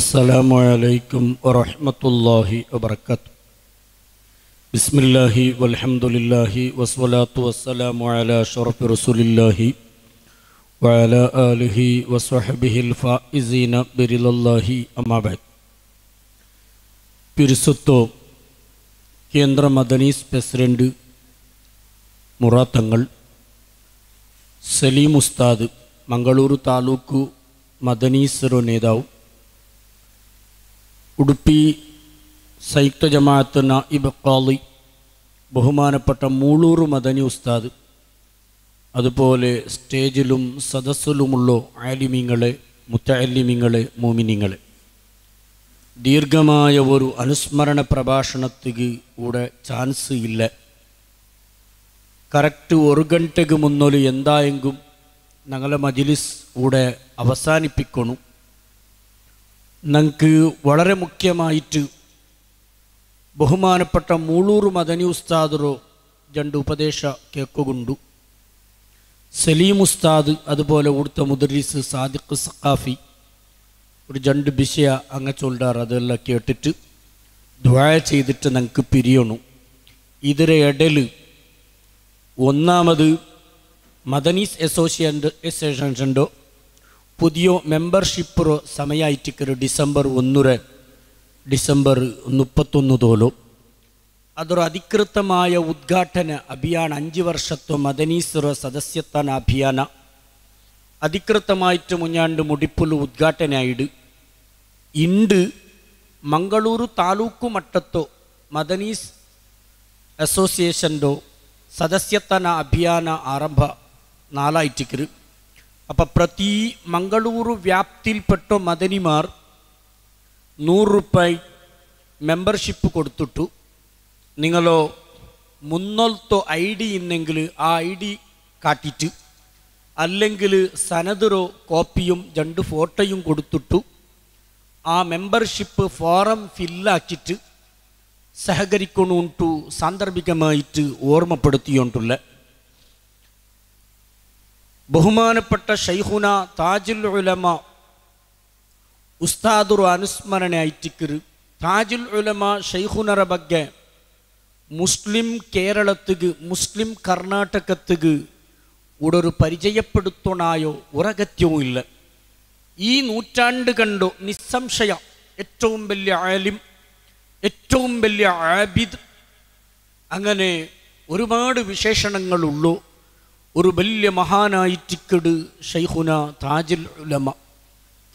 السلام عليكم ورحمة الله وبركاته بسم الله والحمد لله والصلاة والسلام على شرف رسول الله وعلى آله وصحبه الفائزين برل الله أما بعد പിരിസുത്തോ കേന്ദ്ര മദനീസ് പ്രസിഡന്റ് മുറാത്തങ്ങൾ സലീം ഉസ്താദ് മംഗളൂരു താലൂക്ക് മദനീസറോ നേതാവ് ഉടുപ്പി സൈക്ത ജമാഅത്ത് നായിബ് ഖാളി ബഹുമാനപ്പെട്ട മൂളൂർ മദനി ഉസ്താദ് അതുപോലെ സ്റ്റേജിലും സദസ്സിലുമുള്ള ആലിമിങ്ങളെ മുത്തലിമിങ്ങളെ മോമിനിങ്ങളെ ദീർഘമായ ഒരു അനുസ്മരണ പ്രഭാഷണത്തിന് കൂടെ ചാൻസ് ഇല്ല കറക്റ്റ് ഒരു ഗണ്ടക്ക് മുന്നോല് എന്തായെങ്കും ഞങ്ങളെ മജിലിസ് കൂടെ അവസാനിപ്പിക്കണം നമുക്ക് വളരെ മുഖ്യമായിട്ട് ബഹുമാനപ്പെട്ട മൂളൂർ മദനി ഉസ്താദറോ രണ്ട് ഉപദേശ കേക്കുകൊണ്ടു സലീം ഉസ്താദ് അതുപോലെ ഉടുത്ത മുദ്രീസ് സാദിഖ് സഖാഫി ഒരു ജണ്ട് വിഷയ അങ്ങ ചൊല്ലാർ അതെല്ലാം കേട്ടിട്ട് ദ്വായ ചെയ്തിട്ട് നമുക്ക് പിരിയണു ഇതിരെ ഇടയിൽ ഒന്നാമത് മദനീസ് അസോസിയേഷൻ അസോസിയേഷൻസിൻ്റെ പുതിയ മെമ്പർഷിപ്പ് സമയായിട്ടിക്കൊരു ഡിസംബർ ഒന്നുരെ ഡിസംബർ മുപ്പത്തൊന്ന് തോലും അതൊരു അധികൃതമായ ഉദ്ഘാടന അഭിയാൻ അഞ്ച് വർഷത്വ മദനീസുറ സദസ്യത്താൻ അഭിയാന അധികൃതമായിട്ട് മുഞ്ഞാണ്ട് മുടിപ്പുള്ള ഉദ്ഘാടനയായിട് ഇണ്ട് മംഗളൂരു താലൂക്ക് മട്ടത്തോ മദനീസ് അസോസിയേഷൻ്റെ സദസ്യത്തന അഭിയാന ആരംഭ നാലായിട്ടിക്കരു അപ്പം പ്രതി മംഗളൂരു വ്യാപ്തിയിൽപ്പെട്ട മദനിമാർ നൂറ് റുപ്പായി മെമ്പർഷിപ്പ് കൊടുത്തിട്ടു നിങ്ങളോ മുന്നൊൽത്തോ ഐ ഡി ഇന്നെങ്കിൽ ആ ഐ ഡി കാട്ടിട്ട് അല്ലെങ്കിൽ സനദറോ കോപ്പിയും രണ്ട് ഫോട്ടോയും കൊടുത്തിട്ടു ആ മെമ്പർഷിപ്പ് ഫോറം ഫില്ലാക്കിയിട്ട് സഹകരിക്കണുണ്ടു സാന്ദർഭികമായിട്ട് ഓർമ്മപ്പെടുത്തിയോണ്ടുള്ള ബഹുമാനപ്പെട്ട ഷൈഹുന താജുൽ ഉലമ ഉസ്താദുർ അനുസ്മരണ ഐറ്റിക്കർ താജുൽ ഉലമ ഷൈഹുനറ ബഗ്ഗെ മുസ്ലിം കേരളത്തുക്ക് മുസ്ലിം കർണാടകത്തുക്ക് ഉടൊരു പരിചയപ്പെടുത്തണായോ ഉറകത്യവും ഇല്ല ഈ നൂറ്റാണ്ട് കണ്ടോ നിസ്സംശയ ഏറ്റവും വലിയ ആലിം ഏറ്റവും വലിയ ആബിദ് അങ്ങനെ ഒരുപാട് വിശേഷണങ്ങളുള്ളൂ ഒരു വലിയ മഹാനായിട്ടിക്കട് ഷെയ്ഖുന താജുൽ ഉലമ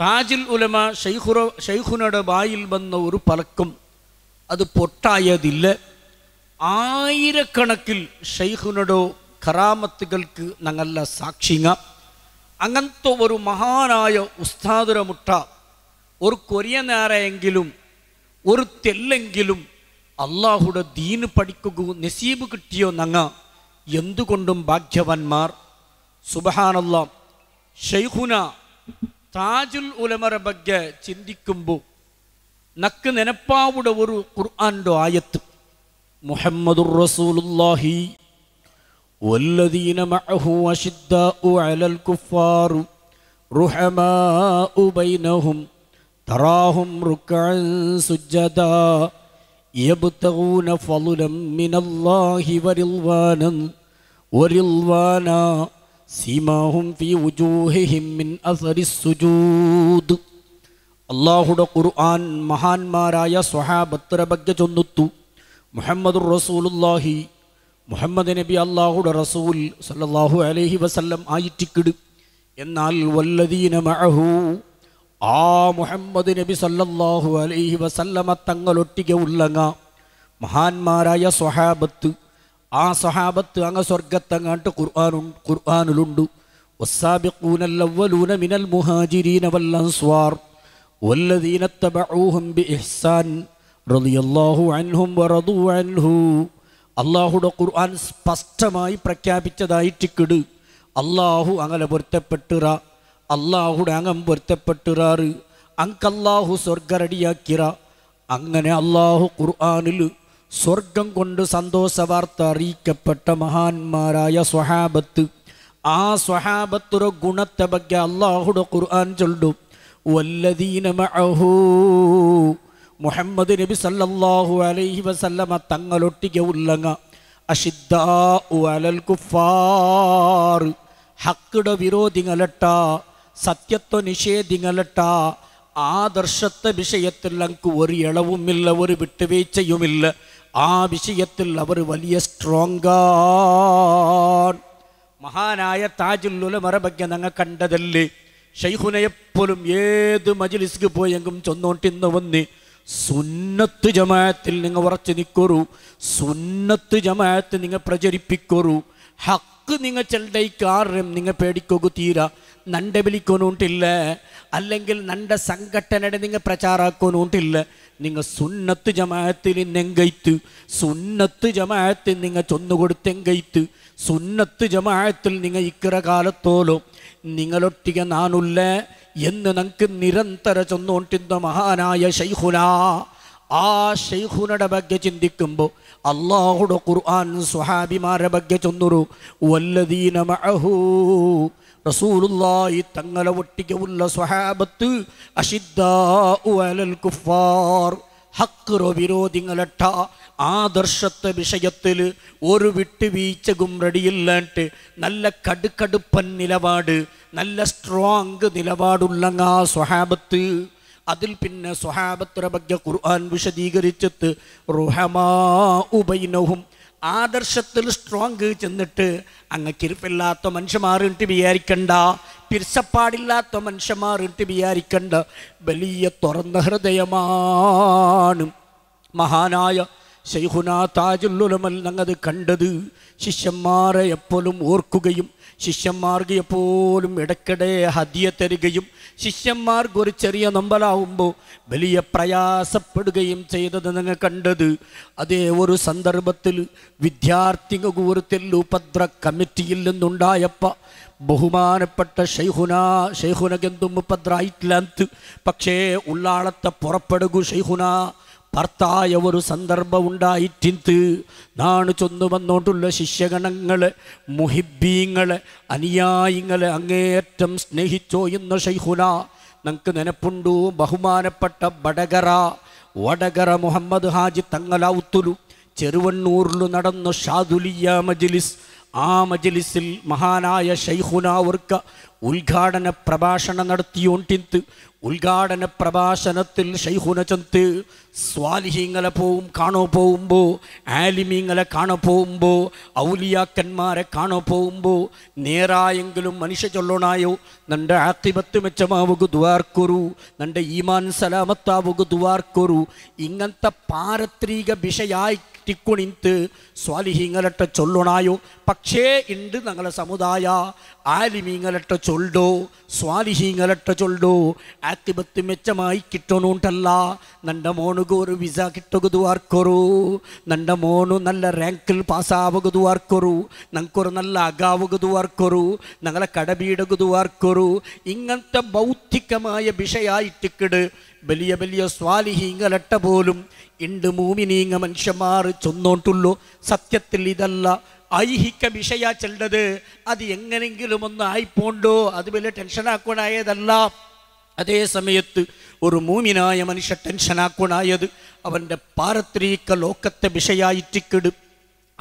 താജുൽ ഉലമ ഷെയ്ഖുറ ഷെയ്ഖുനയുടെ വായിൽ വന്ന ഒരു പലക്കും അത് പൊട്ടായതില്ല ആയിരക്കണക്കിൽ ഷെയ്ഖുനടോ കറാമത്തുകൾക്ക് ഞങ്ങളെ സാക്ഷിങ്ങ അങ്ങനത്തെ ഒരു മഹാനായ ഉസ്താദുര മുട്ട ഒരു കൊറിയ നേരെയെങ്കിലും ഒരു തെല്ലെങ്കിലും അള്ളാഹുടെ ദീന് പഠിക്കുക നസീബ് കിട്ടിയോ ഞങ്ങൾ എന്തുകൊണ്ടും ഭാഗ്യവന്മാർ സുബഹാനല്ല ഷെയ്ഖുന താജുൽ ഉലമറെ ബഗ്ഗെ ചിന്തിക്കുമ്പോൾ നക്ക് നെനപ്പാവുടെ ഒരു ഖുർആാൻ്റെ ആയത്ത് മുഹമ്മദുർ റസൂലുള്ളാഹി والذين معه أشداء على الكفار رحماء بينهم تراهم ركعا سجدا يبتغون فضلا من الله ورضوانا ورضوانا സീമാഹും ഫീ ഉജൂഹിഹിം മിൻ അസരി സുജൂദ് അള്ളാഹുടെ ഖുർആൻ മഹാന്മാരായ സ്വഹാബത്ത് റബഗ്ഗ ചൊന്നുത്തു മുഹമ്മദുർ റസൂലുല്ലാഹി മുഹമ്മദ് നബി അള്ളാഹുടെ റസൂൽ സല്ലല്ലാഹു അലൈഹി വസല്ലം ആയിട്ടിക്കിട് എന്നാൽ വല്ലദീന മഅഹു ആ മുഹമ്മദ് നബി സല്ലല്ലാഹു അലൈഹി വസല്ലമ തങ്ങളൊട്ടിക ഉള്ളങ്ങ മഹാന്മാരായ സ്വഹാബത്ത് ആ സഹാബത്ത് അങ്ങ് സ്വർഗത്തങ്ങാണ്ട് ഖുർആാനു ഖുർആാനിലുണ്ട് والسابقون മിനൽ മുഹാജിരീന المهاجرين والأنصار والذين اتبعوهم بإحسان رضي الله عنهم ورضوا عنه അള്ളാഹുടെ ഖുർആൻ സ്പഷ്ടമായി പ്രഖ്യാപിച്ചതായിട്ട് കിട് അള്ളാഹു അങ്ങനെ പൊരുത്തപ്പെട്ടിറ അള്ളാഹുടെ അംഗം പൊരുത്തപ്പെട്ടിറാറ് അങ്കല്ലാഹു സ്വർഗറടിയാക്കിറ അങ്ങനെ അള്ളാഹു ഖുർആാനിൽ സ്വർഗം കൊണ്ട് സന്തോഷ വാർത്ത അറിയിക്കപ്പെട്ട മഹാന്മാരായ സ്വഹാബത്ത് ആ സ്വഹാബത്തുടെ ഗുണത്തെ ಬಗ್ಗೆ അള്ളാഹുടെ ഖുർആൻ ചൊല്ലും വല്ലദീന മഅഹു മുഹമ്മദ് നബി സല്ലല്ലാഹു അലൈഹി വസല്ലമ തങ്ങളൊട്ടിക ഉള്ളങ്ങ അഷിദ്ദാ അലൽ കുഫാർ ഹക്കിട വിരോധിങ്ങളട്ട സത്യത്വ നിഷേധികളട്ട ആദർശത്തെ വിഷയത്തിൽ അങ്ങക്ക് ഒരു ഇളവുമില്ല ഒരു വിട്ടുവീഴ്ചയുമില്ല ആ വിഷയത്തിൽ അവർ വലിയ സ്ട്രോങ് മഹാനായ താജുൽ ഉലമറബയ്ക്ക് ഞങ്ങൾ കണ്ടതല്ലേ ഷൈഹുനയെപ്പോലും ഏത് മജിലിസ്ക്ക് പോയെങ്കിലും ചൊന്നോട്ടിന്ന് വന്ന് സുന്നത്ത് ജമാഅത്തിൽ നിങ്ങൾ ഉറച്ചു നിൽക്കൊറു സുന്നത്ത് ജമാഅത്ത് നിങ്ങൾ പ്രചരിപ്പിക്കൊറു ഹക്ക് നിങ്ങൾ ചെൽഡൈക്കാറും നിങ്ങൾ പേടിക്കൊക്കു തീര നണ്ട വിളിക്കൊന്നുണ്ടില്ല അല്ലെങ്കിൽ നണ്ട സംഘടനയുടെ നിങ്ങൾ പ്രചാരാക്കൊന്നുണ്ടില്ല നിങ്ങൾ സുന്നത്ത് ജമാഅത്തിൽ നെങ്കയ്ത്ത് സുന്നത്ത് ജമാഅത്തിൽ നിങ്ങൾ ചൊന്നുകൊടുത്തെങ്കയ്ത്ത് സുന്നത്ത് ജമാഅത്തിൽ നിങ്ങൾ ഇക്കറ കാലത്തോളം നിങ്ങളൊട്ടിക നാനുല്ല എന്ന് നിങ്ങൾക്ക് നിരന്തര ചൊന്നുകൊണ്ടിരുന്ന മഹാനായ ഷൈഹുന ആ ഷെയ്ഖുനയുടെ ഭഗ്യ ചിന്തിക്കുമ്പോൾ അള്ളാഹുടെ ഖുർആൻ സുഹാബിമാരുടെ ഭഗ്യ ചൊന്നുറു വല്ലദീന റസൂലുള്ളാഹി തങ്ങളെ ഒട്ടിക്കവുള്ള സ്വഹാബത്ത് അഷിദ്ദാൽ കുഫാർ ഹക്കറോ വിരോധിങ്ങളെട്ട ആദർശത്തെ വിഷയത്തിൽ ഒരു വിട്ടുവീഴ്ചകും റെഡിയില്ലാണ്ട് നല്ല കടുക്കടുപ്പൻ നിലപാട് നല്ല സ്ട്രോങ് നിലപാടുള്ള ആ സ്വഹാബത്ത് അതിൽ പിന്നെ സ്വഹാബത്തിറ ഭഗ്യ ഖുർആൻ വിശദീകരിച്ചത് റുഹമാ ഉപൈനവും ആദർശത്തിൽ സ്ട്രോങ് ചെന്നിട്ട് അങ്ങ് കിരുപ്പില്ലാത്ത മനുഷ്യന്മാറിട്ട് വിചാരിക്കണ്ട പിരിസപ്പാടില്ലാത്ത മനുഷ്യന്മാറിട്ട് വിചാരിക്കണ്ട വലിയ തുറന്ന ഹൃദയമാണ് മഹാനായ ശൈഹുന താജുല്ലുലമൽ ഞങ്ങത് കണ്ടത് ശിഷ്യന്മാരെ എപ്പോഴും ഓർക്കുകയും ശിഷ്യന്മാർക്ക് എപ്പോഴും ഇടയ്ക്കിടെ ഹദിയ തരികയും ശിഷ്യന്മാർക്ക് ഒരു ചെറിയ നമ്പലാവുമ്പോൾ വലിയ പ്രയാസപ്പെടുകയും ചെയ്തത് നിങ്ങൾ കണ്ടത് അതേ ഒരു സന്ദർഭത്തിൽ വിദ്യാർത്ഥിക കൂറത്തിൽ ഉപദ്ര കമ്മിറ്റിയിൽ നിന്നുണ്ടായപ്പോൾ ബഹുമാനപ്പെട്ട ഷെയ്ഹുന ഷെയ്ഹുന ഉപദ്രായിട്ടില്ല പക്ഷേ ഉള്ളാളത്തെ പുറപ്പെടുകൂ ഷെയ്ഹുന ഭർത്തായ ഒരു സന്ദർഭം ഉണ്ടായിട്ടിന്ത് നാണു ചൊന്നു വന്നോണ്ടുള്ള ശിഷ്യഗണങ്ങൾ മുഹിബീങ്ങൾ അനുയായിങ്ങൾ അങ്ങേയറ്റം സ്നേഹിച്ചോ എന്ന ഷൈഹുന നമുക്ക് നനപ്പുണ്ടു ബഹുമാനപ്പെട്ട വടകര വടകര മുഹമ്മദ് ഹാജി തങ്ങളൗത്തുലു ചെറുവണ്ണൂരിലു നടന്ന ഷാദുലിയ മജിലിസ് ആ മജിലിസിൽ മഹാനായ ഷൈഹുന ഉദ്ഘാടന പ്രഭാഷണം നടത്തിയോണ്ടിന്ത് ഉദ്ഘാടന പ്രഭാഷണത്തിൽ ചന്ത് സ്വാലിഹിങ്ങളെ പോവും കാണോ പോകുമ്പോൾ ആലിമീങ്ങളെ കാണോ പോകുമ്പോൾ ഔലിയാക്കന്മാരെ കാണോ പോകുമ്പോൾ നേരായെങ്കിലും മനുഷ്യ ചൊല്ലണായോ നന്റെ ആത്തിപത്ത് മെച്ചമാവുക ദുവാർക്കൊരു നന്റെ ഈമാൻ സലാമത്താവുക ദുവാർക്കൊരു ഇങ്ങനത്തെ പാരത്രിക വിഷയായി മാറ്റിക്കുണിത്ത് സ്വാലിഹിങ്ങളട്ട ചൊല്ലുണായോ പക്ഷേ ഉണ്ട് ഞങ്ങളെ സമുദായ ആലിമീങ്ങളട്ട ചൊല്ലോ സ്വാലിഹിങ്ങളട്ട ചൊല്ലോ ആത്തിപത്ത് മെച്ചമായി കിട്ടണോണ്ടല്ല നന്റെ മോണുക്ക് ഒരു വിസ കിട്ടുകതു ആർക്കൊരു നന്റെ മോണു നല്ല റാങ്കിൽ പാസ്സാവുകതു ആർക്കൊരു ഞങ്ങൾക്കൊരു നല്ല അകാവുകതു ആർക്കൊരു ഞങ്ങളെ കടബീടുകതു ആർക്കൊരു ഇങ്ങനത്തെ ഭൗതികമായ വിഷയായിട്ടിക്കിട് വലിയ വലിയ സ്വാലിഹിങ്ങളട്ട പോലും ഇണ്ട് മൂമിനീങ്ങ മനുഷ്യന്മാർ ചൊന്നോട്ടുള്ളൂ സത്യത്തിൽ ഇതല്ല ഐഹിക വിഷയ ചെല്ലത് അത് എങ്ങനെങ്കിലും ഒന്ന് ആയിപ്പോണ്ടോ അത് വലിയ ടെൻഷനാക്കണായതല്ല അതേ സമയത്ത് ഒരു മൂമിനായ മനുഷ്യ ടെൻഷനാക്കണായത് അവൻ്റെ പാരത്രീക്ക ലോക്കത്തെ വിഷയായിട്ടിക്കിട്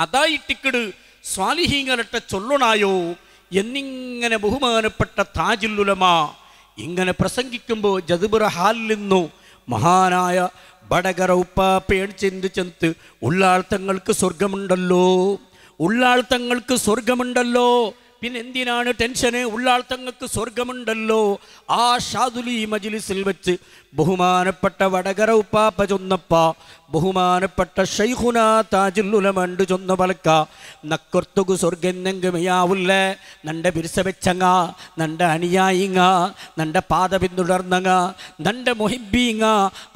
അതായിട്ടിക്കിട് സ്വാലിഹീങ്ങളട്ടെ ചൊല്ലണായോ എന്നിങ്ങനെ ബഹുമാനപ്പെട്ട താജുല്ലുലമ ഇങ്ങനെ പ്രസംഗിക്കുമ്പോൾ ജദുബുറ ഹാലിൽ നിന്നു മഹാനായ ബടകറ ചെന്ത് ചെന്ത് ഉള്ളാൾത്തങ്ങൾക്ക് സ്വർഗമുണ്ടല്ലോ ഉള്ളാൾത്തങ്ങൾക്ക് സ്വർഗമുണ്ടല്ലോ പിന്നെ എന്തിനാണ് ടെൻഷന് ഉള്ളാൾത്തങ്ങൾക്ക് സ്വർഗമുണ്ടല്ലോ ആ ഷാദുലി മജിലിസിൽ വെച്ച് ബഹുമാനപ്പെട്ട വടകര ഉപ്പാപ്പ ചൊന്നപ്പ ബഹുമാനപ്പെട്ട ഷെയ്ഖുന താജുല്ലുലമണ്ട് ചൊന്നു പലക്ക നക്കൊർത്തുകു സ്വർഗെന്നെങ്കുമിയാവുല്ല നണ്ട ബിരുസ വെച്ചങ്ങ നണ്ട അനുയായിങ്ങ നണ്ട പാത പിന്തുടർന്നങ്ങ നണ്ട മൊഹിബീങ്ങ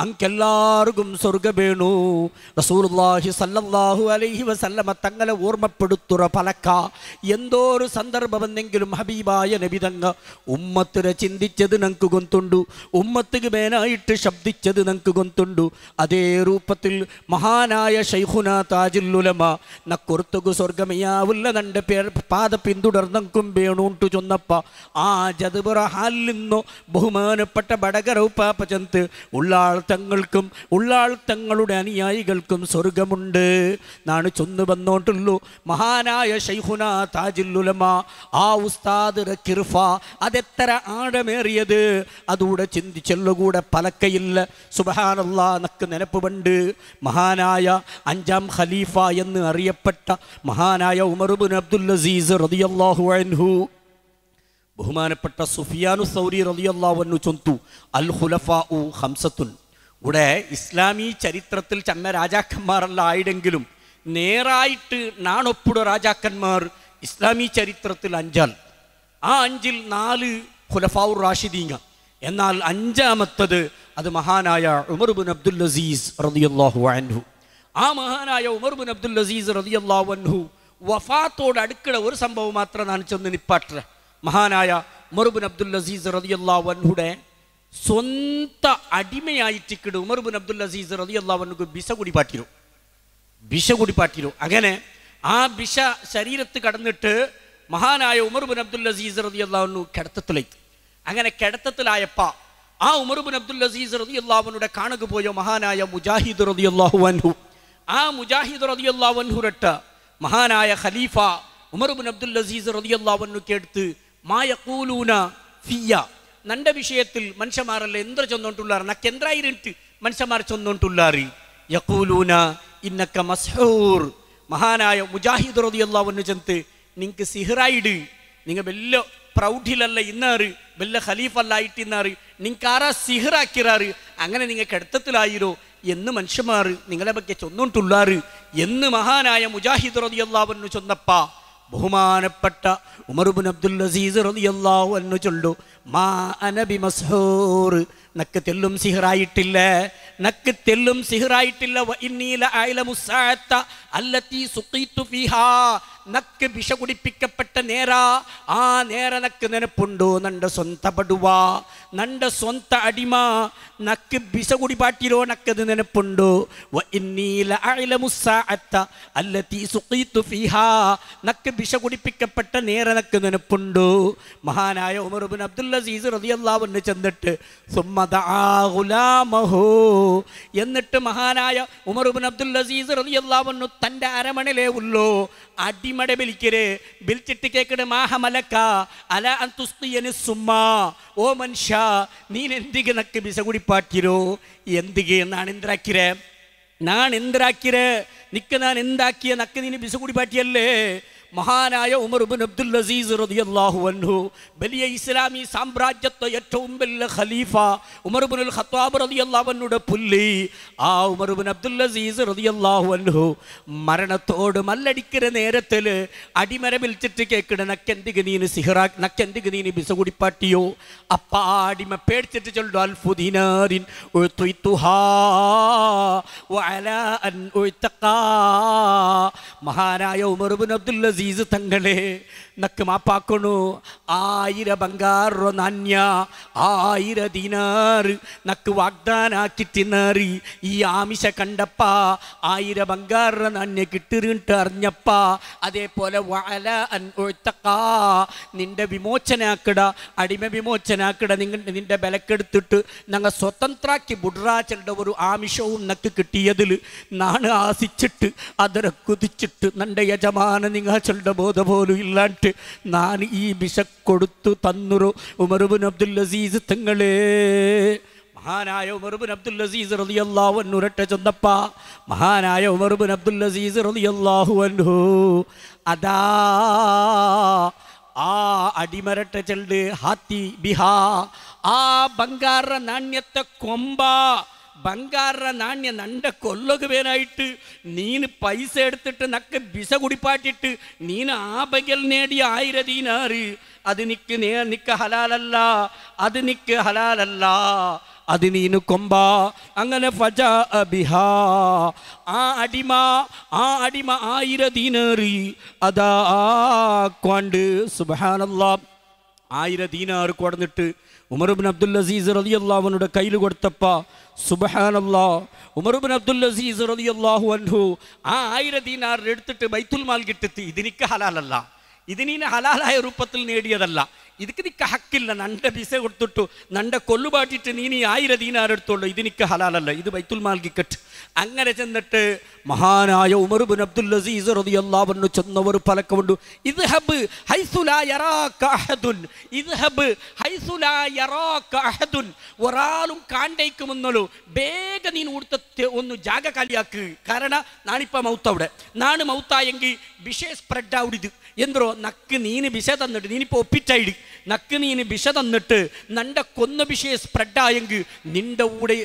അങ്കെല്ലാർക്കും സ്വർഗ വേണു റസൂലുല്ലാഹി സല്ലല്ലാഹു അലൈഹി വസല്ലമ തങ്ങളെ ഓർമ്മപ്പെടുത്തുറ പലക്ക എന്തോ ഒരു സന്ദർഭമെന്നെങ്കിലും ഹബീബായ നബിതങ്ങ ഉമ്മത്തിനെ ചിന്തിച്ചത് നങ്ക് കൊന്തുണ്ടു ഉമ്മത്തുക്ക് മേനായിട്ട് ശബ്ദിച്ചത് നങ്ക് കൊന്തുണ്ടു അതേ രൂപ ജീവിതത്തിൽ മഹാനായ ഷൈഖുന താജുല്ലുലമ നക്കുർത്തുകു സ്വർഗമിയാവുല്ല നൻ്റെ പേർ പാത പിന്തുടർന്നും വേണൂട്ടു ചൊന്നപ്പ ആ ജതുപുറ ഹാലിന്നു ബഹുമാനപ്പെട്ട ബടകരൗപ്പാപ്പ ചെന്ത് ഉള്ളാൾ തങ്ങൾക്കും ഉള്ളാൾ തങ്ങളുടെ അനുയായികൾക്കും സ്വർഗമുണ്ട് നാണ് ചൊന്നു വന്നോട്ടുള്ളൂ മഹാനായ ഷെയ്ഖുന താജുല്ലുലമ ആ ഉസ്താദ് റക്കിർഫ അതെത്ര ആഴമേറിയത് അതുകൂടെ ചിന്തിച്ചെല്ലുകൂടെ പലക്കയില്ല സുബഹാനുള്ള നക്ക് നിനപ്പ് പണ്ട് മഹാനായ അഞ്ചാം ഖലീഫ എന്ന് അറിയപ്പെട്ട മഹാനായ ഉമർബുൻ അബ്ദുൽ അസീസ് റതിയല്ലാഹു അൻഹു ബഹുമാനപ്പെട്ട സുഫിയാനു സൗരി റതിയല്ലാവന്നു ചൊന്തു അൽ ഹുലഫ ഉ ഹംസത്തുൻ ഇവിടെ ഇസ്ലാമീ ചരിത്രത്തിൽ ചന്ന രാജാക്കന്മാരല്ല ആയിടെങ്കിലും നേരായിട്ട് നാണൊപ്പുട രാജാക്കന്മാർ ഇസ്ലാമീ ചരിത്രത്തിൽ അഞ്ചാൽ ആ അഞ്ചിൽ നാല് ഖുലഫാവുർ റാഷിദീങ്ങ എന്നാൽ അഞ്ചാമത്തത് അത് മഹാനായ ഉമർബുൻ അബ്ദുൽ അസീസ് റതിയല്ലാഹു അൻഹു ആ മഹാനായ ഉമർബുൻ അബ്ദുൽ അസീസ് റതിയല്ലാഹു അൻഹു വഫാത്തോട് അടുക്കള ഒരു സംഭവം മാത്രം ചെന്ന് നിപ്പാട്ട മഹാനായ ഉമർബുൻ അബ്ദുൽ അസീസ് റതിയല്ലാഹു അൻഹുടെ സ്വന്ത അടിമയായിട്ട് ഉമർ ഉമർബുൻ അബ്ദുൽ അസീസ് റതിയല്ലാഹു അൻഹു ബിസ കൂടി പാട്ടിരു ബിഷ കൂടി പാട്ടിരു അങ്ങനെ ആ ബിഷ ശരീരത്ത് കടന്നിട്ട് മഹാനായ ഉമർബുൻ അബ്ദുൽ അസീസ് റതിയല്ലാഹു അൻഹു കിടത്തത്തിലേക്ക് അങ്ങനെ കിടത്തത്തിലായപ്പ ആ ഉമർബുൻ അബ്ദുൽ അസീസ് റതിയുല്ലാവനുടെ കാണുക പോയ മഹാനായ മുജാഹിദ് അള്ളാഹു അൻഹു ആ മുജാഹിദ് റതിയുല്ലാഹു അൻഹുരട്ട് മഹാനായ ഖലീഫ ഉമർബുൻ അബ്ദുൽ അസീസ് അള്ളാഹു കേടുത്ത് മായക്കൂലൂന ഫിയ നന്റെ വിഷയത്തിൽ മനുഷ്യന്മാരല്ല എന്ത്ര ചൊന്നോണ്ടുള്ളാർ നക്ക് എന്തായിരുന്നിട്ട് മനുഷ്യന്മാർ ചെന്നോണ്ടുള്ളാറി യക്കൂലൂന ഇന്നക്ക മസ്ഹൂർ മഹാനായ മുജാഹിദ് അള്ളാഹു ചെന്ത് നിങ്ങൾക്ക് സിഹ്റായിട് നിങ്ങൾ വല്ല പ്രൗഢിലല്ല ഇന്നാറ് വല്ല ഖലീഫല്ലായിട്ട് ഇന്നാറ് നിങ്ങൾക്കാരാ സിഹറാക്കിറാറ് അങ്ങനെ നിങ്ങൾക്ക് എടുത്തത്തിലായിരോ എന്ന് മനുഷ്യന്മാർ നിങ്ങളെ പറ്റി ചൊന്നോണ്ടുള്ളാറ് എന്ന് മഹാനായ മുജാഹിദ് റതിയല്ലാവെന്ന് ചൊന്നപ്പ ബഹുമാനപ്പെട്ട ഉമർബുൻ അബ്ദുൽ അസീസ് റതിയല്ലാവു എന്ന് ചൊല്ലു മാ അനബി മസ്ഹൂർ നക്ക് തെല്ലും സിഹറായിട്ടില്ല നക്ക് തെല്ലും സിഹറായിട്ടില്ല നക്ക് വിഷ കുടിപ്പിക്കപ്പെട്ട നേര ആ നേര നക്ക് നെനപ്പുണ്ടോ നണ്ട സ്വന്ത പടുവ നണ്ട സ്വന്ത അടിമ നക്ക് വിഷ കുടിപാട്ടിലോ ನಕ್ಕದು നെനപ്പുണ്ടോ നക്ക് വിഷ കുടിപ്പിക്കപ്പെട്ട നേര നക്ക് നെനപ്പുണ്ടോ മഹാനായ ഉമർബിൻ അബ്ദുൽ അസീസ് റതിയല്ലാവിന് ചെന്നിട്ട് സുമ്മദാഹുലാമഹോ എന്നിട്ട് മഹാനായ ഉമർബിൻ അബ്ദുൽ അസീസ് റതിയല്ലാവിന് തൻ്റെ അരമണിലേ ഉള്ളോ അടിമ ഉമ്മയുടെ വിളിക്കര് വിളിച്ചിട്ട് കേക്കട് മാഹമലക്ക അല അന്തുസ്തിയന് സുമ്മ ഓ മനുഷ്യ നീ എന്തിക്ക് നക്ക് ബിസ കുടിപ്പാക്കിരോ എന്തിക്ക് എന്നാണ് എന്തിരാക്കിരേ ഞാൻ എന്തിരാക്കിരേ നിക്ക് ഞാൻ എന്താക്കിയ നക്ക് നീ ബിസ കുടിപ്പാറ്റിയല്ലേ മഹാനായ ഉമർബിൻ അബ്ദുൽ അസീസ് റതിയല്ലാഹു അൻഹു വലിയ ഇസ്ലാമി സാമ്രാജ്യത്തെ ഏറ്റവും വലിയ ഖലീഫ ഉമർബിൻ ഖത്താബ് റതിയല്ലാവനുടെ പുല്ലി ആ ഉമർബിൻ അബ്ദുൽ അസീസ് റതിയല്ലാഹു അൻഹു മരണത്തോട് മല്ലടിക്കുന്ന നേരത്തിൽ അടിമര വിളിച്ചിട്ട് കേൾക്കണ നക്കെന്തിക്ക് ഗനീന് സിഹറാ നക്കെന്തിക്ക് ഗനീന് ബിസ കുടിപ്പാട്ടിയോ അപ്പ ആ അടിമ പേടിച്ചിട്ട് ചൊല്ലു അൽഫുദീനാരിൻ മഹാനായ ഉമർബിൻ അബ്ദുൽ അസീസ് അസീസ് തങ്ങളെ നക്ക് മാപ്പാക്കണു ആയിര ബംഗാറോ നാണ്യ ആയിര ദിനാറ് നക്ക് വാഗ്ദാനാക്കി തിന്നറി ഈ ആമിഷ കണ്ടപ്പ ആയിര ബംഗാറ നാണ്യ കിട്ടിറിട്ട് അറിഞ്ഞപ്പ അതേപോലെ വല അൻത്തക്കാ നിന്റെ വിമോചനാക്കട അടിമ വിമോചനാക്കട നിങ്ങൾ നിന്റെ ബലക്കെടുത്തിട്ട് ഞങ്ങൾ സ്വതന്ത്രാക്കി ബുഡ്രാച്ചരുടെ ഒരു ആമിഷവും നക്ക് കിട്ടിയതിൽ നാണ് ആസിച്ചിട്ട് അതിനെ കുതിച്ചിട്ട് നിന്റെ യജമാന നിങ്ങൾ പോലും ഇല്ലാണ്ട് നാൻ ഈ വിശ കൊടുത്തു തന്നുറു ഉമർബുൻ അബ്ദുൽ അസീസ് തങ്ങളെ മഹാനായ ഉമർബുൻ അബ്ദുൽ അസീസ് റളിയല്ലാഹു അൻഹു ഒരട്ട ചൊന്നപ്പ മഹാനായ ഉമർബുൻ അബ്ദുൽ അസീസ് റളിയല്ലാഹു അൻഹു അതാ ആ അടിമരട്ട ചെണ്ട് ഹാത്തി ബിഹാ ആ ബംഗാറ നാണ്യത്തെ കൊമ്പ ಬಂಗಾರ ನಾಣ್ಯ ನಂಡ ಕೊಲ್ಲಗುವೇನಾಯಿಟ್ಟು ನೀನು പൈസ എടുത്തിട്ട് ನಕ್ಕ ಬಿಸ കുടിപ്പാട്ടിട്ട് ನೀನು ആ ബകൽ നേടിയ ആയിരദീനാറ് അത് നിക്ക് നേ നിക്ക് ഹലാലല്ല അത് നിക്ക് ഹലാലല്ല അത് നീന് കൊമ്പ അങ്ങനെ ഫജ അബിഹാ ആ അടിമ ആ അടിമ ആയിര അതാ ആ കൊണ്ട് സുബാനല്ല ആയിരദീനാറ് കൊടന്നിട്ട് ഉമർബിൻ അബ്ദുൽ അസീസ് റലിയല്ലാവനുടെ കയ്യിൽ കൊടുത്തപ്പ സുബഹാനല്ലാ ഉമർബിൻ അബ്ദുൽ അസീസ് റളിയല്ലാഹു അൻഹു ആ ആയിരം ദീനാർ എടുത്തിട്ട് ബൈത്തുൽ മാൽ കിട്ടെത്തി ഇത് എനിക്ക് ഹലാലല്ല ഇതിനീന ഹലാലായ രൂപത്തിൽ നേടിയതല്ല ഇതിക്ക് നിക്ക് ഹക്കില്ല നണ്ട പിസ കൊടുത്തിട്ടു നണ്ട കൊല്ലുപാട്ടിട്ട് നീ നീ ആയിരം ദീനാരെടുത്തുള്ളൂ ഇതിനിക്ക് ഹലാലല്ല ഇത് ബൈത്തുൽ മാൽകിക്കട്ട് അങ്ങനെ ചെന്നിട്ട് മഹാനായ ഉമർ ഉമർബുൻ അബ്ദുൽ അസീസ് റതി അള്ളാഹു ചെന്നവർ പലക്കമുണ്ട് ഇത് ഹബ് ഇത് ഹബ് ഒരാളും കാണ്ടേക്കുമെന്നല്ലോ വേഗ നീ ഊർത്തത്തെ ഒന്ന് ജാഗ കാലിയാക്ക് കാരണം നാണിപ്പ മൗത്ത് അവിടെ നാണ് മൗത്തായെങ്കിൽ വിഷയ സ്പ്രെഡ് ആവുടിത് എന്തോ നക്ക് നീന് വിഷ തന്നിട്ട് നീനിപ്പോൾ ഒപ്പിറ്റായിട് നക്ക് നീന് വിഷ തന്നിട്ട് നൻ്റെ കൊന്ന വിഷയെ സ്പ്രെഡായെങ്കിൽ നിൻ്റെ കൂടെ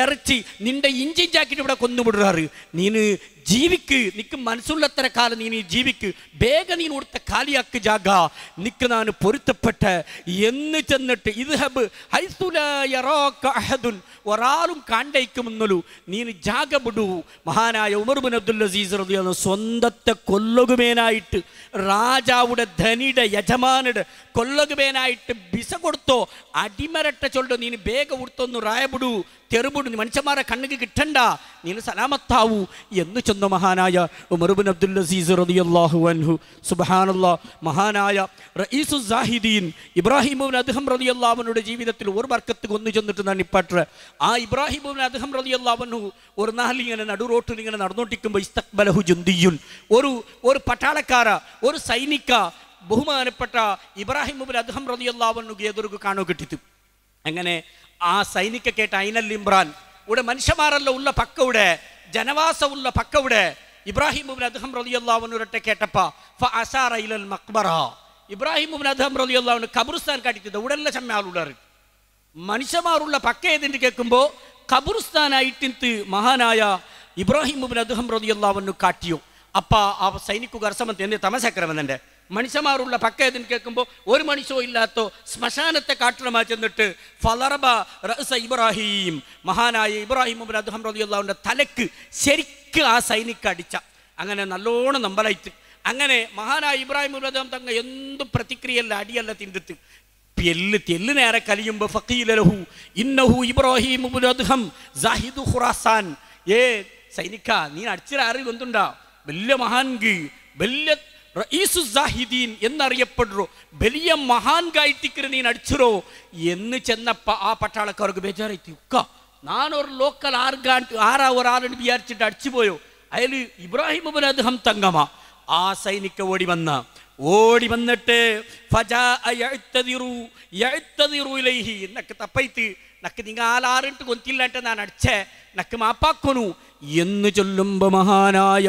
ഇറച്ചി നിൻ്റെ ഇഞ്ചി ജാക്കറ്റ് ഇവിടെ കൊന്നുവിടാറ് നീന് ജീവിക്ക് നിക്ക് മനസ്സുള്ളത്ര കാലം നീ നീ ജീവിക്ക് വേഗം നീ കൊടുത്ത കാലിയാക്ക് ജാഗ നിക്ക് നാൻ പൊരുത്തപ്പെട്ട് എന്ന് ചെന്നിട്ട് ഇദ്ഹബ് ഹൈസുലയറോക്കഹദുൻ ഒരാളും കാണ്ടയിക്കുമെന്നൊരു നീ ജാഗ വിടൂ മഹാനായ ഉമർബിൻ അബ്ദുൽ അസീസ് റദിയാണ് സ്വന്തത്തെ കൊല്ലകുമേനായിട്ട് രാജാവുടെ ധനിയുടെ യജമാനുടെ കൊല്ലകുമേനായിട്ട് വിസ കൊടുത്തോ അടിമരട്ട ചൊല്ലോ നീ വേഗം ഉടുത്തൊന്ന് റായബിടൂ തെറുപിടൂ മനുഷ്യന്മാരെ കണ്ണുക്ക് കിട്ടണ്ട നീ സലാമത്താവൂ എന്ന് ചെന്നു എന്ന മഹാനായ ഉമർബിൻ അബ്ദുൽ അസീസ് റതിയല്ലാഹു അൻഹു സുബഹാനുള്ള മഹാനായ റയീസു സാഹിദീൻ ഇബ്രാഹിമുബിൻ അദ്ദേഹം റതിയല്ലാവനുടെ ജീവിതത്തിൽ ഒരു വർക്കത്ത് കൊന്നു ചെന്നിട്ട് നണിപ്പാട്ട് ആ ഇബ്രാഹിമുബിൻ അദ്ദേഹം റതിയല്ലാവനു ഒരു നാളിൽ ഇങ്ങനെ നടുറോട്ടിൽ ഇങ്ങനെ നടന്നോട്ടിക്കുമ്പോൾ ഇസ്തക്ബലഹു ജുന്തിയുൻ ഒരു ഒരു പട്ടാളക്കാര ഒരു സൈനിക ബഹുമാനപ്പെട്ട ഇബ്രാഹിമുബിൻ അദ്ദേഹം റതിയല്ലാവനു എതിർക്കു കാണോ കിട്ടിത്തു അങ്ങനെ ആ സൈനിക കേട്ട ഐനൽ ഇമ്രാൻ ഇവിടെ മനുഷ്യമാരല്ല ഉള്ള പക്കവിടെ ജനവാസം ഉള്ള പക്കവിടെ ഇബ്രാഹിം അദ്ദേഹം റലിയല്ലാവുന്നൊരട്ടെ കേട്ടപ്പ അസാറ ഇലൽ മക്ബറ ಇಬ್ರಾಹಿಂ അദ്ദേഹം റളിയല്ലാഹു കബുർസ്ഥാൻ കാട്ടിത്തത് ഉടനെ ചെമ്മ മനുഷ്യമാരുള്ള മനുഷ്യമാറുള്ള പക്ക ഏതിൻ്റെ കേൾക്കുമ്പോൾ കബുർസ്ഥാനായിട്ട് മഹാനായ ഇബ്രാഹിം അദ്ദേഹം റളിയല്ലാഹു കാട്ടിയോ അപ്പ ആ സൈനിക്കുകാർ സമത്ത് എന്ത് തമസക്രമെന്നെ മനുഷ്യന്മാരുള്ള പക്ക കേൾക്കുമ്പോൾ ഒരു മനുഷ്യോ ഇല്ലാത്തോ ശ്മശാനത്തെ കാട്ടിടമായി ചെന്നിട്ട് ഫലറബ റസ ഇബ്രാഹിം മഹാനായ ഇബ്രാഹിം മുബൻ അദ്ദേഹം റതിയുള്ളവൻ്റെ തലക്ക് ശരിക്ക് ആ സൈനിക്ക് അടിച്ച അങ്ങനെ നല്ലോണം നമ്പലായിട്ട് അങ്ങനെ മഹാനായ ഇബ്രാഹിം മുബൻ അദ്ദേഹം തങ്ങ എന്ത് പ്രതിക്രിയല്ല അടിയല്ല തിന്തിത്ത് എല്ല് തെല്ല് നേരെ കലിയുമ്പോൾ ഫക്കീലഹു ഇന്നഹു ഇബ്രാഹിം മുബൻ അദ്ദേഹം ജാഹിദു ഖുറാസാൻ ഏ സൈനിക്ക നീ അടിച്ചിട്ട് ആറിൽ എന്തുണ്ടാ വലിയ മഹാൻകി വലിയ റഈസു സാഹിദീൻ എന്നറിയപ്പെടുറോ വലിയ മഹാൻകായിത്തിക്കര നീ അടിച്ചിറോ എന്ന് ചെന്നപ്പോൾ ആ പട്ടാളക്കാർക്ക് ബേജാറായി ഉക്ക നാനൊരു ലോക്കൽ ആർഗാണ്ട് ആറാ ഒരാളെന്ന് വിചാരിച്ചിട്ട് അടിച്ചുപോയോ അതിൽ ഇബ്രാഹിം മുബൻ അദ്ദേഹം തങ്കമ ആ സൈനിക ഓടി വന്ന ഓടി വന്നിട്ട് തപ്പൈത്ത് നക്ക് നിങ്ങൾ ആലാറിട്ട് കൊന്തില്ലാട്ടെ ഞാൻ അടിച്ചേ നക്ക് മാപ്പാക്കുന്നു എന്ന് ചൊല്ലുമ്പോ മഹാനായ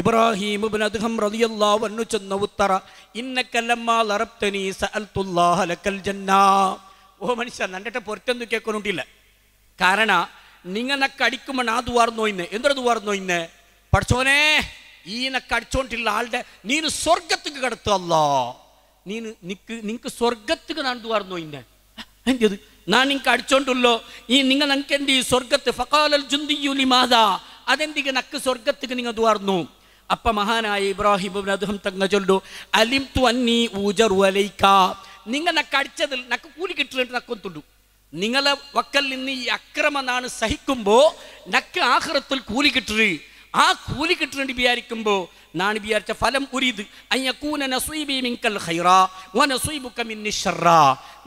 ഇബ്രാഹിം ഇബ്നു അദ്ഹം റളിയല്ലാഹു അൻഹു ചെന്ന ഉത്തറ ഇന്നക ലമ്മാ ലറബ്തനി സഅൽതുല്ലാഹ ലകൽ ജന്ന ഓ മനുഷ്യ നന്നിട്ട് പൊരുത്തം കേൾക്കൊണ്ടില്ല കാരണ നിങ്ങൾ നക്ക അടിക്കുമ്പോൾ ആ ദുവാർന്നോ ഇന്ന് എന്തൊരു ദുവാർന്നോ ഇന്ന് പഠിച്ചോനെ ഈ നക്ക അടിച്ചോണ്ടിട്ടുള്ള ആളുടെ നീന് സ്വർഗത്തേക്ക് കടത്തല്ലോ നീന് നിക്ക് നിനക്ക് സ്വർഗത്തേക്ക് നാൻ ദുവാർന്നോ ഇന്ന് എന്ത് നാൻ നിങ്ങൾക്ക് അടിച്ചോണ്ടുള്ളോ ഈ നിങ്ങൾ നിങ്ങൾക്ക് ഈ സ്വർഗത്ത് ഫക്കാലൽ ജുന്തിയുലി മാതാ അതെന്തിക്ക് നക്ക് സ്വർഗത്തേക്ക് നിങ്ങൾ ദുവാർന്നു അപ്പ മഹാനായ ഇബ്രാഹിം അദ്ദേഹം തങ്ങ ചൊല്ലു അലിം തു അന്നി ഊജർ അലൈക്ക നിങ്ങൾ നക്ക അടിച്ചതിൽ നക്ക് കൂലി കിട്ടിലിട്ട് നക്കൊത്തുണ്ടു നിങ്ങളെ വക്കൽ നിന്ന് ഈ അക്രമനാണ് നാണ് സഹിക്കുമ്പോൾ നക്ക് ആഹ്റത്തിൽ കൂലി കിട്ടരു ആ കൂലി കിട്ടുന്നുണ്ട് വിചാരിക്കുമ്പോൾ നാണി വിചാരിച്ച ഫലം ഉരിത്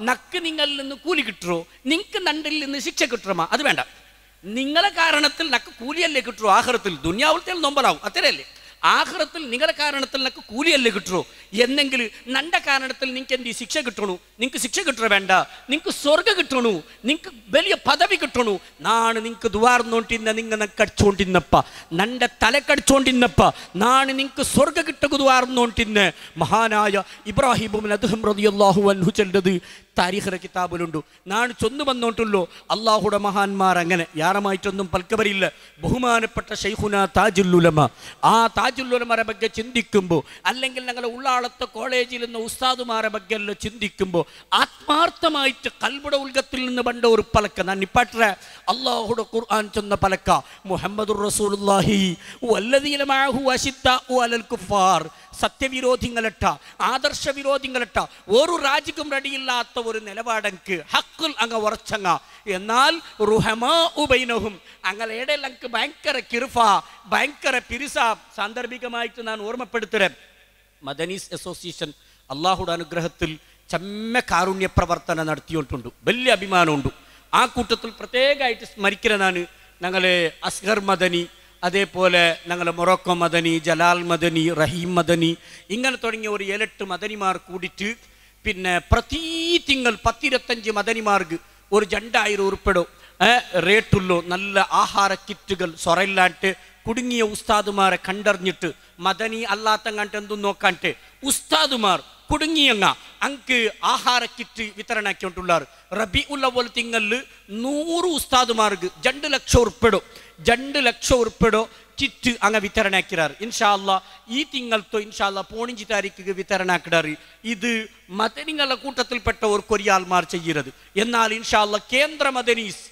നക്ക് നിങ്ങളിൽ നിന്ന് കൂലി കിട്ടുമോ നിങ്ങൾക്ക് നണ്ടിൽ നിന്ന് ശിക്ഷ കിട്ടുമോ അത് വേണ്ട നിങ്ങളെ കാരണത്തിൽ നക്ക് കൂലിയല്ലേ കിട്ടുമോ ആഹ്റത്തിൽ ദുനിയാവത്തിൽ നൊമ്പലാവും അത്രയല്ലേ ആഹ്റത്തിൽ നിങ്ങളുടെ കാരണത്തിൽ നിനക്ക് കൂലിയല്ലേ കിട്ടുള്ളൂ എന്നെങ്കിൽ നന്റെ കാരണത്തിൽ നിങ്ങൾക്ക് എന്ത് ശിക്ഷ കിട്ടണു നിങ്ങൾക്ക് ശിക്ഷ കിട്ടണ വേണ്ട നിങ്ങൾക്ക് സ്വർഗ കിട്ടണു നിങ്ങൾക്ക് വലിയ പദവി കിട്ടണു നാണ് നിങ്ങൾക്ക് ദുവാർന്നോണ്ടിന്ന നിങ്ങൾ കടിച്ചോണ്ടിന്നപ്പ നന്റെ തലക്കടിച്ചോണ്ടിന്നപ്പ നാണ് നിങ്ങൾക്ക് സ്വർഗ കിട്ടുക ദുവാർന്നോണ്ടിന്ന് മഹാനായ ഇബ്രാഹിബും അദ്ദേഹം റതിയല്ലാഹു അൻഹു ചെല്ലത് താരീഖിലെ കിതാബിലുണ്ട് നാണ് ചൊന്നു വന്നോട്ടുള്ളൂ അള്ളാഹുടെ മഹാന്മാർ അങ്ങനെ യാറമായിട്ടൊന്നും പൽക്കവരില്ല ബഹുമാനപ്പെട്ട ഷെയ്ഖുന താജുല്ലുലമ ആ താജുല്ലുലമാരെ ബഗ്ഗെ ചിന്തിക്കുമ്പോൾ അല്ലെങ്കിൽ ഞങ്ങളുടെ ഉള്ളാളത്തെ കോളേജിൽ നിന്ന് ഉസ്താദുമാരെ ബഗ്ഗെ ചിന്തിക്കുമ്പോൾ ആത്മാർത്ഥമായിട്ട് കൽബുട ഉൽഗത്തിൽ നിന്ന് പണ്ട ഒരു പലക്ക ഞാൻ ഇപ്പാട്ടെ അള്ളാഹുടെ ഖുർആൻ ചൊന്ന പലക്ക മുഹമ്മദുർ റസൂലുള്ളാഹി അലൽ കുഫാർ സത്യവിരോധിങ്ങളെട്ട ആദർശ വിരോധിങ്ങളെട്ട ഒരു രാജിക്കും റെഡിയില്ലാത്ത ഒരു നിലപാടങ്ക് ഹക്കുൽ അങ്ങ് ഉറച്ചങ്ങ എന്നാൽ റുഹമാ ഉപൈനഹും അങ്ങലയുടെ അങ്ങ് ഭയങ്കര കിർഫ ഭയങ്കര പിരിസ സാന്ദർഭികമായിട്ട് ഞാൻ ഓർമ്മപ്പെടുത്തരേ മദനീസ് അസോസിയേഷൻ അള്ളാഹുടെ അനുഗ്രഹത്തിൽ ചമ്മ കാരുണ്യ പ്രവർത്തനം നടത്തിയിട്ടുണ്ട് വലിയ അഭിമാനമുണ്ട് ആ കൂട്ടത്തിൽ പ്രത്യേകമായിട്ട് സ്മരിക്കുന്നതാണ് ഞങ്ങളെ അസ്ഗർ മദനി അതേപോലെ ഞങ്ങൾ മൊറോക്കോ മദനി ജലാൽ മദനി റഹീം മദനി ഇങ്ങനെ തുടങ്ങിയ ഒരു ഏഴെട്ട് മദനിമാർ കൂടിയിട്ട് പിന്നെ പ്രതി തിങ്കൾ പത്തിരുപത്തഞ്ച് മദനിമാർക്ക് ഒരു രണ്ടായിരം ഉൾപ്പെടും റേട്ടുള്ളൂ നല്ല ആഹാര കിറ്റുകൾ സൊറയില്ലാണ്ട് കുടുങ്ങിയ ഉസ്താദുമാരെ കണ്ടറിഞ്ഞിട്ട് മദനി അല്ലാത്ത കണ്ട് എന്തും നോക്കാണ്ട് ഉസ്താദുമാർ കുടുങ്ങിയങ്ങ അങ്ക് ആഹാര കിറ്റ് വിതരണാക്കിയിട്ടുള്ളാർ റബി ഉള്ള പോലെ തിങ്ങളിൽ നൂറ് ഉസ്താദുമാർക്ക് രണ്ട് ലക്ഷം ഉൾപ്പെടും രണ്ട് ലക്ഷം ಉರುಪೆಡೋ കിറ്റ് അങ്ങ് വിതരണാക്കിറാർ ഇൻഷാല്ല ഈ തിങ്ങൾത്തു ഇൻഷാല്ല പോണിഞ്ചി ಪೋಣಿಂಜಿ വിതരണാക്കിടാറ് ഇത് മദനികളുടെ കൂട്ടത്തിൽപ്പെട്ട ഒരു കൊരിയാൽമാർ ചെയ്യുന്നത് എന്നാൽ ഇൻഷാല്ല കേന്ദ്ര മദനീസ്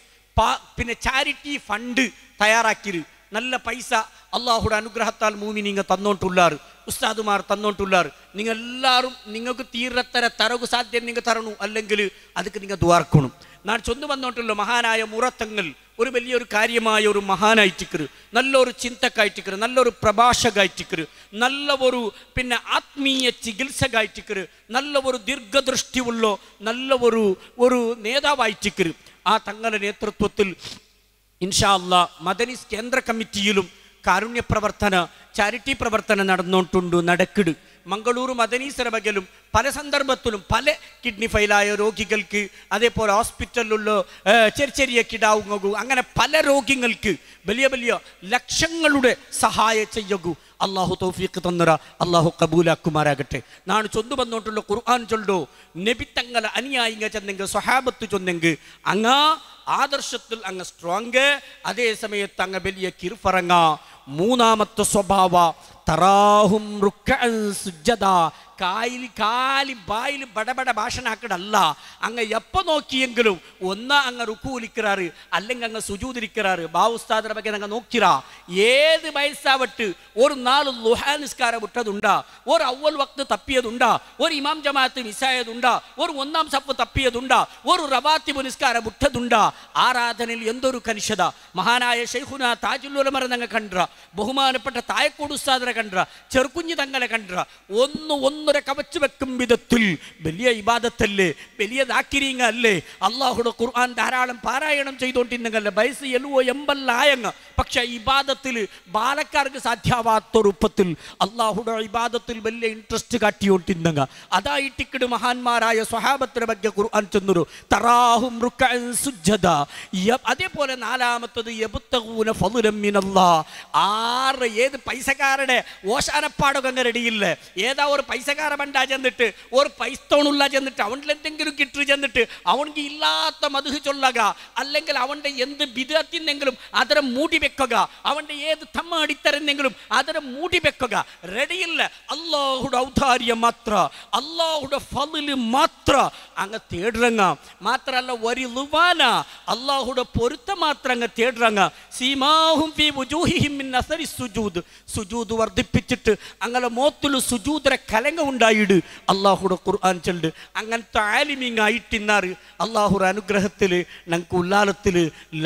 പിന്നെ ചാരിറ്റി ഫണ്ട് തയ്യാറാക്കി നല്ല പൈസ അള്ളാഹുടെ അനുഗ്രഹത്താൽ മൂമി നിങ്ങൾ തന്നോണ്ടുള്ളാറ് ഉസ്താദുമാർ തന്നോണ്ടുള്ളാറ് നിങ്ങൾ എല്ലാവരും നിങ്ങൾക്ക് തീരത്തര തരകു സാധ്യം നിങ്ങൾ തരണു അല്ലെങ്കിൽ അതൊക്കെ നിങ്ങൾ ദ്വാർക്കണം നാട് ചൊന്നു വന്നോട്ടുള്ള മഹാനായ മുറത്തങ്ങൾ ഒരു വലിയൊരു കാര്യമായ ഒരു മഹാനായിട്ടിക്കരു നല്ലൊരു ചിന്തക്കായിട്ടിക്കരു നല്ലൊരു പ്രഭാഷകായിട്ടിക്കരു നല്ല ഒരു പിന്നെ ആത്മീയ ചികിത്സകായിട്ടിക്കരു നല്ല ഒരു ഉള്ള നല്ല ഒരു ഒരു നേതാവായിട്ടിക്കരു ആ തങ്ങളുടെ നേതൃത്വത്തിൽ ഇൻഷാ അല്ല മദനിസ് കേന്ദ്ര കമ്മിറ്റിയിലും കാരുണ്യ പ്രവർത്തന ചാരിറ്റി പ്രവർത്തനം നടന്നോണ്ടുണ്ട് നടക്കിട് മംഗളൂരു മദനീശ്വര മകലും പല സന്ദർഭത്തിലും പല കിഡ്നി ഫെയിലായ രോഗികൾക്ക് അതേപോലെ ഹോസ്പിറ്റലിലുള്ള ചെറിയ ചെറിയ കിടാവുങ്ങകൂ അങ്ങനെ പല രോഗികൾക്ക് വലിയ വലിയ ലക്ഷങ്ങളുടെ സഹായ ചെയ്യകൂ അള്ളാഹു തോഫീക്ക് തന്നറ അള്ളാഹു കബൂലാക്കുമാരാകട്ടെ നാണ് ചൊന്നു വന്നോട്ടുള്ള ഖുർആൻ ചൊല്ലോ നബിത്തങ്ങൾ അനുയായിങ്ങ ചെന്നെങ്കിൽ സ്വഹാബത്ത് ചൊന്നെങ്കിൽ അങ്ങ ആദർശത്തിൽ അങ്ങ് സ്ട്രോങ് അതേ സമയത്ത് അങ്ങ് വലിയ കിർഫറങ്ങ മൂന്നാമത്തെ സ്വഭാവ തറാഹും കായലി കാലി ബായിലി ബടബട ഭാഷനാക്കടല്ല അങ്ങ് എപ്പോൾ നോക്കിയെങ്കിലും ഒന്ന് അങ്ങ് റുക്കൂലിക്കിറാറ് അല്ലെങ്കിൽ അങ്ങ് സുജൂതിരിക്കറാറ് ബാവുസ്താദിനെ ಬಗ್ಗೆ അങ്ങ് നോക്കിറാ ഏത് വയസ്സാവട്ട് ഒരു നാൾ ലുഹാ നിസ്കാരം വിട്ടതുണ്ടാ ഒരു അവൽ വക്ത് തപ്പിയതുണ്ടാ ഒരു ഇമാം ജമാഅത്ത് മിസ്സായതുണ്ടാ ഒരു ഒന്നാം സപ്പ് തപ്പിയതുണ്ടാ ഒരു റവാത്തി നിസ്കാരം വിട്ടതുണ്ടാ ആരാധനയിൽ എന്തൊരു കനിഷത മഹാനായ ഷെയ്ഖുന താജുല്ലുലമർ തങ്ങ കണ്ട ബഹുമാനപ്പെട്ട തായക്കോട് ഉസ്താദിനെ കണ്ട ചെറുക്കുഞ്ഞി തങ്ങളെ കണ്ട ഒന്ന് ഒന്ന് മുഖമുര കവച്ചു വെക്കും വിധത്തിൽ വലിയ ഇബാദത്തല്ലേ വലിയ ദാക്കിരീങ്ങ അല്ലേ അള്ളാഹുടെ ഖുർആൻ ധാരാളം പാരായണം ചെയ്തോണ്ടിരുന്നെങ്കിലല്ലേ വയസ്സ് എഴുവോ എമ്പല്ലായങ്ങ് പക്ഷേ ഇബാദത്തിൽ ബാലക്കാർക്ക് സാധ്യമാവാത്ത രൂപത്തിൽ അള്ളാഹുടെ ഇബാദത്തിൽ വലിയ ഇൻട്രസ്റ്റ് കാട്ടിയോണ്ടിരുന്നെങ്ക അതായി ടിക്കട് മഹാന്മാരായ സ്വഹാബത്തിനെ ಬಗ್ಗೆ ഖുർആൻ ചെന്നൊരു തറാഹും സുജ്ജത അതേപോലെ നാലാമത്തത് എബുത്തകൂന ഫതുലമ്മിനല്ലാ ആറ് ഏത് പൈസക്കാരുടെ ഓശാനപ്പാടൊക്കെ അങ്ങ് റെഡിയില്ലേ ഏതാ ഒരു പൈസ ಪುಸ್ತಕಕಾರ ചെന്നിട്ട് ഒരു പൈസ്തോണുള്ള ಪೈಸ್ತವಣುಲ್ಲ ചെന്നിട്ട് അവൻ്റെ എന്തെങ്കിലും കിട്ടു ചെന്നിട്ട് അവൻക്ക് ഇല്ലാത്ത മധു ചൊല്ലുക അല്ലെങ്കിൽ അവൻ്റെ എന്ത് ബിദത്തിനെങ്കിലും അതിനെ മൂടി വെക്കുക അവൻ്റെ ഏത് തമ്മ അടിത്തരെന്നെങ്കിലും അതിനെ മൂടി വെക്കുക റെഡിയില്ല അള്ളാഹുടെ ഔദാര്യം മാത്ര അള്ളാഹുടെ ഫലില് മാത്ര അങ്ങ് തേടുറങ്ങ മാത്രല്ല ഒരു ലുവാന അള്ളാഹുടെ പൊരുത്തം മാത്രം അങ്ങ് തേടുറങ്ങ സീമാഹും സുജൂദ് സുജൂദ് വർദ്ധിപ്പിച്ചിട്ട് അങ്ങനെ മോത്തില് സുജൂദിനെ കലങ്ങ ഉണ്ടായിട് അള്ളാഹുടെ ഖുർആൻ ചൊല്ലുണ്ട് അങ്ങനത്തെ ആലിമിങ് ആയിട്ടിന്നാറ് അള്ളാഹുടെ അനുഗ്രഹത്തിൽ ഞങ്ങൾക്ക് ഉല്ലാലത്തിൽ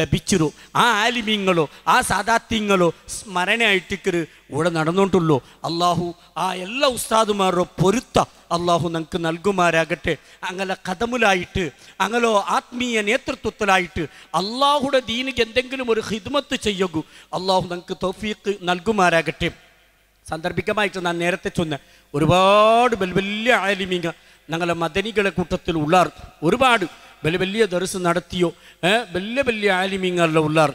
ലഭിച്ചിരു ആ ആലിമിങ്ങളോ ആ സാദാത്യങ്ങളോ സ്മരണയായിട്ടിക്കർ ഇവിടെ നടന്നോണ്ടുള്ളൂ അള്ളാഹു ആ എല്ലാ ഉസ്താദുമാരുടെ പൊരുത്ത അള്ളാഹു നമുക്ക് നൽകുമാരാകട്ടെ അങ്ങനെ കഥമുലായിട്ട് അങ്ങലോ ആത്മീയ നേതൃത്വത്തിലായിട്ട് അള്ളാഹുടെ ദീനിക്ക് എന്തെങ്കിലും ഒരു ഹിദ്മത്ത് ചെയ്യൂ അള്ളാഹു നമുക്ക് തൊഫീക്ക് നൽകുമാരാകട്ടെ സന്ദർഭികമായിട്ട് ഞാൻ നേരത്തെ ചൊന്ന ഒരുപാട് വലിയ ആലിമീങ്ങ ഞങ്ങളെ മദനികളെ കൂട്ടത്തിൽ ഉള്ളാർ ഒരുപാട് വലിയ വലിയ ദർസ് നടത്തിയോ വലിയ വലിയ ആലിമിങ്ങളുടെ ഉള്ളാർ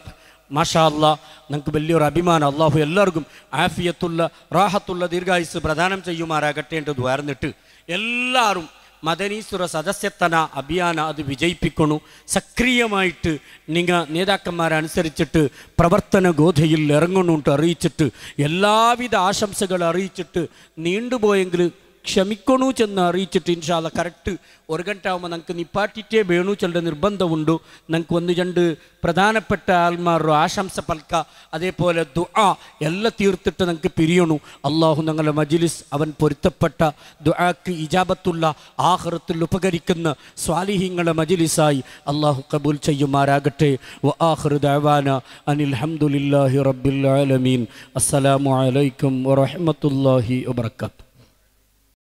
മാഷാ നിങ്ങൾക്ക് വലിയൊരു അഭിമാനം അള്ളാഹു എല്ലാവർക്കും ആഫിയത്തുള്ള റാഹത്തുള്ള ദീർഘായുസ് പ്രദാനം ചെയ്യുമാരാകട്ടേണ്ടത് വേർന്നിട്ട് എല്ലാവരും മദനീസുര സദസ്യത്തന അഭിയാന അത് വിജയിപ്പിക്കണു സക്രിയമായിട്ട് നിങ്ങൾ നേതാക്കന്മാരനുസരിച്ചിട്ട് പ്രവർത്തന ഗോധയിൽ ഇറങ്ങണുണ്ട് അറിയിച്ചിട്ട് എല്ലാവിധ ആശംസകൾ അറിയിച്ചിട്ട് നീണ്ടുപോയെങ്കിൽ ക്ഷമിക്കണു ചെന്ന് അറിയിച്ചിട്ട് ഇൻഷാല കറക്റ്റ് ഒരു ഗಂಟೆ ആകുമ്പോൾ നമുക്ക് നിപ്പാട്ടിറ്റേ വേണു ചെല്ലുടെ നിർബന്ധമുണ്ട് നമുക്ക് ഒന്ന് രണ്ട് പ്രധാനപ്പെട്ട ആൾമാരുടെ ആശംസ പൽക്ക അതേപോലെ ദുആ എല്ലാം തീർത്തിട്ട് നമുക്ക് പിരിയണു അള്ളാഹു ഞങ്ങളുടെ മജിലിസ് അവൻ പൊരുത്തപ്പെട്ട ദുആക്ക് ഇജാബത്തുള്ള ആഹൃത്തിൽ ഉപകരിക്കുന്ന സ്വാലിഹിങ്ങളെ മജിലിസായി അള്ളാഹു കബൂൽ ചെയ്യുമാരാകട്ടെ വആഹൃദാന അനിൽഹമുല്ലാഹി റബ്ബുൽ ആലമീൻ അസ്സലാമു അലൈക്കും വറഹമത്തല്ലാഹി വബർക്കാത്തു